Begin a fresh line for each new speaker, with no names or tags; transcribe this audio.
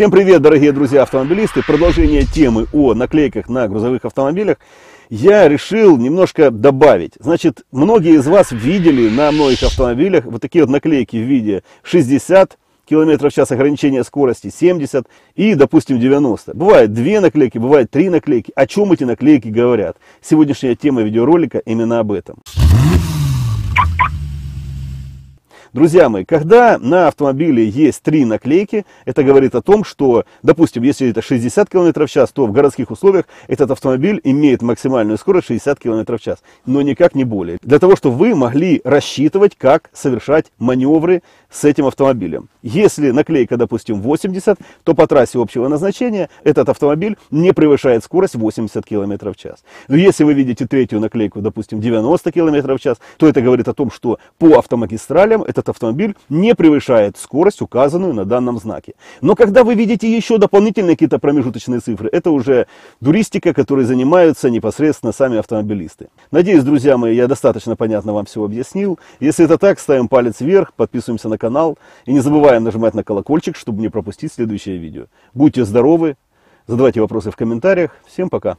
Всем привет, дорогие друзья-автомобилисты! Продолжение темы о наклейках на грузовых автомобилях я решил немножко добавить. Значит, многие из вас видели на многих автомобилях вот такие вот наклейки в виде 60 км в час ограничения скорости, 70 и, допустим, 90. Бывает две наклейки, бывает три наклейки. О чем эти наклейки говорят? Сегодняшняя тема видеоролика именно об этом. Друзья мои, когда на автомобиле есть три наклейки, это говорит о том, что, допустим, если это 60 км в час, то в городских условиях этот автомобиль имеет максимальную скорость 60 км в час, но никак не более. Для того, чтобы вы могли рассчитывать, как совершать маневры с этим автомобилем. Если наклейка, допустим, 80, то по трассе общего назначения этот автомобиль не превышает скорость 80 км в час. Но если вы видите третью наклейку, допустим, 90 км в час, то это говорит о том, что по автомагистралям это этот автомобиль не превышает скорость, указанную на данном знаке. Но когда вы видите еще дополнительные какие-то промежуточные цифры, это уже дуристика, которой занимаются непосредственно сами автомобилисты. Надеюсь, друзья мои, я достаточно понятно вам все объяснил. Если это так, ставим палец вверх, подписываемся на канал и не забываем нажимать на колокольчик, чтобы не пропустить следующее видео. Будьте здоровы, задавайте вопросы в комментариях. Всем пока!